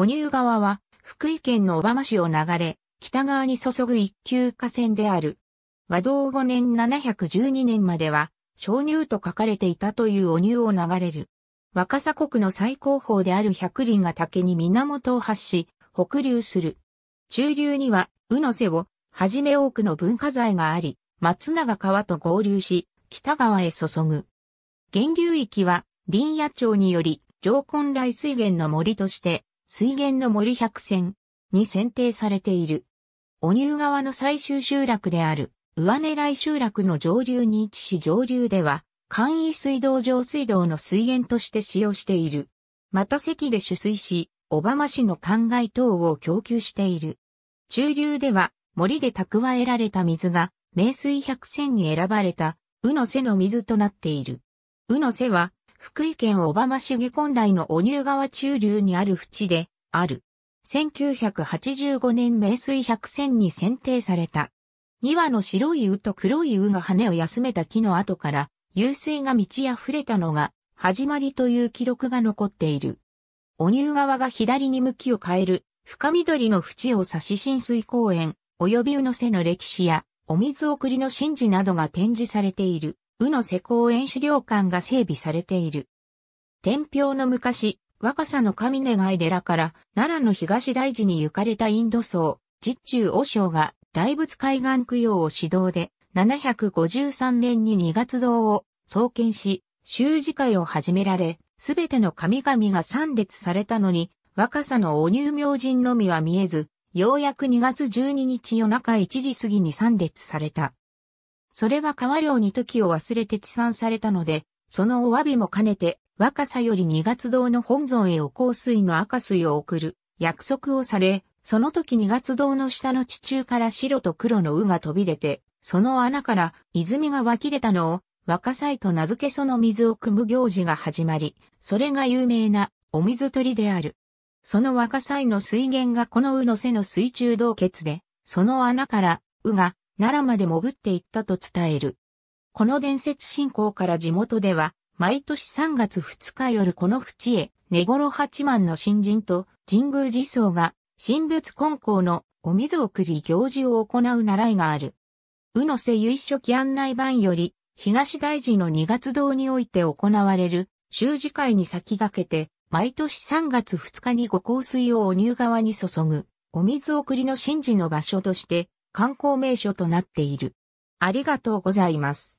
小乳川は、福井県の小浜市を流れ、北側に注ぐ一級河川である。和道5年712年までは、小乳と書かれていたというお乳を流れる。若狭国の最高峰である百里が竹に源を発し、北流する。中流には、宇の瀬を、はじめ多くの文化財があり、松永川と合流し、北川へ注ぐ。源流域は、林野町により、上根来水源の森として、水源の森百選に選定されている。お乳川の最終集落である、上狙い集落の上流に位置し上流では、簡易水道上水道の水源として使用している。また関で取水し、小浜市の灌漑等を供給している。中流では、森で蓄えられた水が、名水百選に選ばれた、うの瀬の水となっている。うの瀬は、福井県小浜市下本来の小乳川中流にある淵で、ある。1985年名水百選に選定された。2羽の白い鵜と黒い鵜が羽を休めた木の後から、湧水が満ち溢れたのが、始まりという記録が残っている。小乳川が左に向きを変える、深緑の淵を指し浸水公園、及び鵜の瀬の歴史や、お水送りの神事などが展示されている。宇野瀬公園資料館が整備されている。天平の昔、若狭の神願貝寺から奈良の東大寺に行かれたインド僧、実中和尚が大仏海岸供養を指導で、753年に二月堂を創建し、修士会を始められ、すべての神々が参列されたのに、若狭のお乳明神のみは見えず、ようやく2月12日夜中1時過ぎに参列された。それは川漁に時を忘れて治産されたので、そのお詫びも兼ねて、若さより二月堂の本尊へお香水の赤水を送る約束をされ、その時二月堂の下の地中から白と黒の羽が飛び出て、その穴から泉が湧き出たのを若菜と名付けその水を汲む行事が始まり、それが有名なお水取りである。その若菜の水源がこのうの背の水中洞穴で、その穴から、うが、奈良まで潜っていったと伝える。この伝説信仰から地元では、毎年3月2日夜この淵へ、根頃八幡の新人と神宮寺僧が、神仏根校のお水送り行事を行う習いがある。宇野瀬由書記案内版より、東大寺の二月堂において行われる、修辞会に先駆けて、毎年3月2日にご香水をお乳側に注ぐ、お水送りの神事の場所として、観光名所となっている。ありがとうございます。